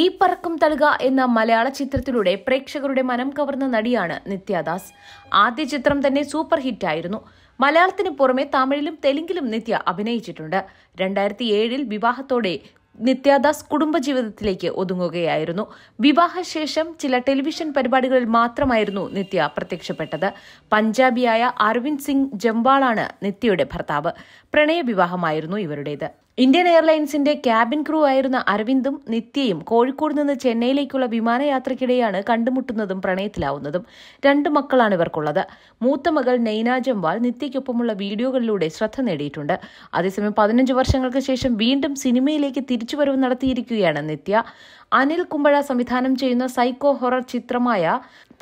ഈ പറക്കും തളുക എന്ന മലയാള ചിത്രത്തിലൂടെ പ്രേക്ഷകരുടെ മനം കവർന്ന നടിയാണ് നിത്യദാസ് ആദ്യ ചിത്രം തന്നെ സൂപ്പർ ഹിറ്റായിരുന്നു മലയാളത്തിന് പുറമെ തമിഴിലും തെലുങ്കിലും നിത്യ അഭിനയിച്ചിട്ടുണ്ട് രണ്ടായിരത്തി ഏഴിൽ വിവാഹത്തോടെ നിത്യാദാസ് കുടുംബജീവിതത്തിലേക്ക് ഒതുങ്ങുകയായിരുന്നു വിവാഹശേഷം ചില ടെലിവിഷൻ പരിപാടികളിൽ മാത്രമായിരുന്നു നിത്യ പ്രത്യക്ഷപ്പെട്ടത് പഞ്ചാബിയായ അരവിന്ദ് സിംഗ് ജംബാളാണ് നിത്യയുടെ ഭർത്താവ് പ്രണയ വിവാഹമായിരുന്നു ഇവരുടേത് ഇന്ത്യൻ എയർലൈൻസിന്റെ ക്യാബിൻ ക്രൂ ആയിരുന്ന അരവിന്ദും നിത്യയും കോഴിക്കോട് നിന്ന് ചെന്നൈയിലേക്കുള്ള വിമാനയാത്രയ്ക്കിടെയാണ് കണ്ടുമുട്ടുന്നതും പ്രണയത്തിലാവുന്നതും രണ്ട് മക്കളാണ് ഇവർക്കുള്ളത് മൂത്ത മകൾ നൈന ജംവാൾ നിത്യയ്ക്കൊപ്പമുള്ള വീഡിയോകളിലൂടെ ശ്രദ്ധ നേടിയിട്ടുണ്ട് അതേസമയം പതിനഞ്ച് വർഷങ്ങൾക്ക് ശേഷം വീണ്ടും സിനിമയിലേക്ക് തിരിച്ചുവരവ് നടത്തിയിരിക്കുകയാണ് നിത്യ അനിൽ കുമ്പഴ സംവിധാനം ചെയ്യുന്ന സൈക്കോ ഹൊറർ ചിത്രമായ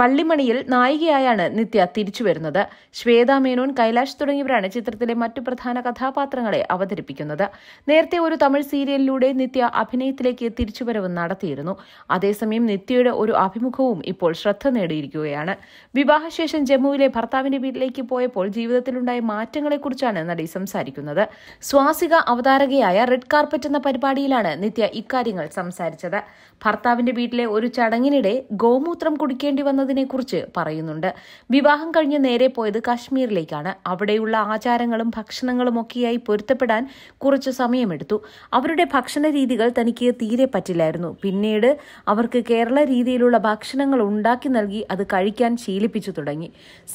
പള്ളിമണിയിൽ നായികയായാണ് നിത്യ തിരിച്ചുവരുന്നത് ശ്വേത മേനോൻ കൈലാഷ് തുടങ്ങിയവരാണ് ചിത്രത്തിലെ മറ്റു പ്രധാന കഥാപാത്രങ്ങളെ അവതരിപ്പിക്കുന്നത് നേരത്തെ ഒരു തമിഴ് സീരിയലിലൂടെ നിത്യ അഭിനയത്തിലേക്ക് തിരിച്ചുവരവ് നടത്തിയിരുന്നു അതേസമയം നിത്യയുടെ ഒരു അഭിമുഖവും ഇപ്പോൾ ശ്രദ്ധ നേടിയിരിക്കുകയാണ് വിവാഹശേഷം ജമ്മുവിലെ ഭർത്താവിന്റെ വീട്ടിലേക്ക് പോയപ്പോൾ ജീവിതത്തിലുണ്ടായ മാറ്റങ്ങളെക്കുറിച്ചാണ് നടി സംസാരിക്കുന്നത് സ്വാസിക അവതാരകയായ റെഡ് കാർപ്പറ്റ് എന്ന പരിപാടിയിലാണ് നിത്യ ഇക്കാര്യങ്ങൾ സംസാരിച്ചത് ഭർത്താവിന്റെ വീട്ടിലെ ഒരു ചടങ്ങിനിടെ ഗോമൂത്രം കുടിക്കേണ്ടി വന്നതിനെക്കുറിച്ച് പറയുന്നുണ്ട് വിവാഹം കഴിഞ്ഞ് നേരെ പോയത് കാശ്മീരിലേക്കാണ് അവിടെയുള്ള ആചാരങ്ങളും ഭക്ഷണങ്ങളും ഒക്കെയായി പൊരുത്തപ്പെടാൻ കുറച്ച് സമയമെടുത്തു അവരുടെ ഭക്ഷണ രീതികൾ തനിക്ക് തീരെ പറ്റില്ലായിരുന്നു പിന്നീട് അവർക്ക് കേരള രീതിയിലുള്ള ഭക്ഷണങ്ങൾ ഉണ്ടാക്കി നൽകി അത് കഴിക്കാൻ ശീലിപ്പിച്ചു തുടങ്ങി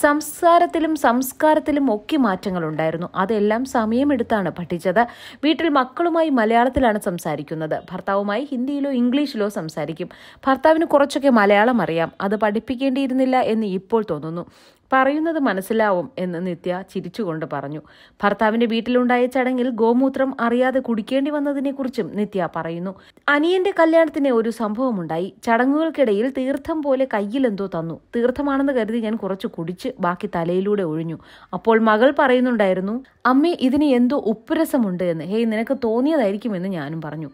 സംസാരത്തിലും സംസ്കാരത്തിലും ഒക്കെ മാറ്റങ്ങളുണ്ടായിരുന്നു അതെല്ലാം സമയമെടുത്താണ് പഠിച്ചത് വീട്ടിൽ മക്കളുമായി മലയാളത്തിലാണ് സംസാരിക്കുന്നത് ഭർത്താവുമായി ഹിന്ദിയിലോ ഇംഗ്ലീഷ് ഇംഗ്ലീഷിലോ സംസാരിക്കും ഭർത്താവിന് കുറച്ചൊക്കെ മലയാളം അറിയാം അത് പഠിപ്പിക്കേണ്ടിയിരുന്നില്ല എന്ന് ഇപ്പോൾ തോന്നുന്നു പറയുന്നത് മനസ്സിലാവും എന്ന് നിത്യ ചിരിച്ചുകൊണ്ട് പറഞ്ഞു ഭർത്താവിന്റെ വീട്ടിലുണ്ടായ ചടങ്ങിൽ ഗോമൂത്രം അറിയാതെ കുടിക്കേണ്ടി വന്നതിനെക്കുറിച്ചും നിത്യ പറയുന്നു അനിയന്റെ കല്യാണത്തിന് ഒരു സംഭവമുണ്ടായി ചടങ്ങുകൾക്കിടയിൽ തീർത്ഥം പോലെ എന്തോ തന്നു തീർത്ഥമാണെന്ന് കരുതി ഞാൻ കുറച്ച് കുടിച്ച് ബാക്കി തലയിലൂടെ ഒഴിഞ്ഞു അപ്പോൾ മകൾ പറയുന്നുണ്ടായിരുന്നു അമ്മേ ഇതിന് എന്തോ ഉപ്പുരസമുണ്ട് എന്ന് ഹേയ് നിനക്ക് തോന്നിയതായിരിക്കുമെന്ന് ഞാനും പറഞ്ഞു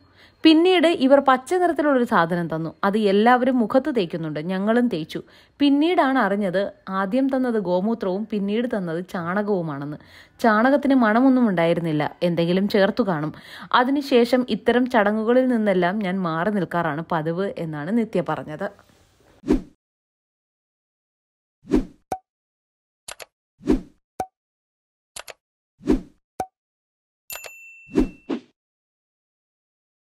പിന്നീട് ഇവർ പച്ച നിറത്തിലുള്ളൊരു സാധനം തന്നു അത് എല്ലാവരും മുഖത്ത് തേക്കുന്നുണ്ട് ഞങ്ങളും തേച്ചു പിന്നീടാണ് അറിഞ്ഞത് ആദ്യം തന്നത് ഗോമൂത്രവും പിന്നീട് തന്നത് ചാണകവുമാണെന്ന് ചാണകത്തിന് മണമൊന്നും ഉണ്ടായിരുന്നില്ല എന്തെങ്കിലും ചേർത്തു കാണും അതിനുശേഷം ഇത്തരം ചടങ്ങുകളിൽ നിന്നെല്ലാം ഞാൻ മാറി നിൽക്കാറാണ് പതിവ് എന്നാണ് നിത്യ പറഞ്ഞത്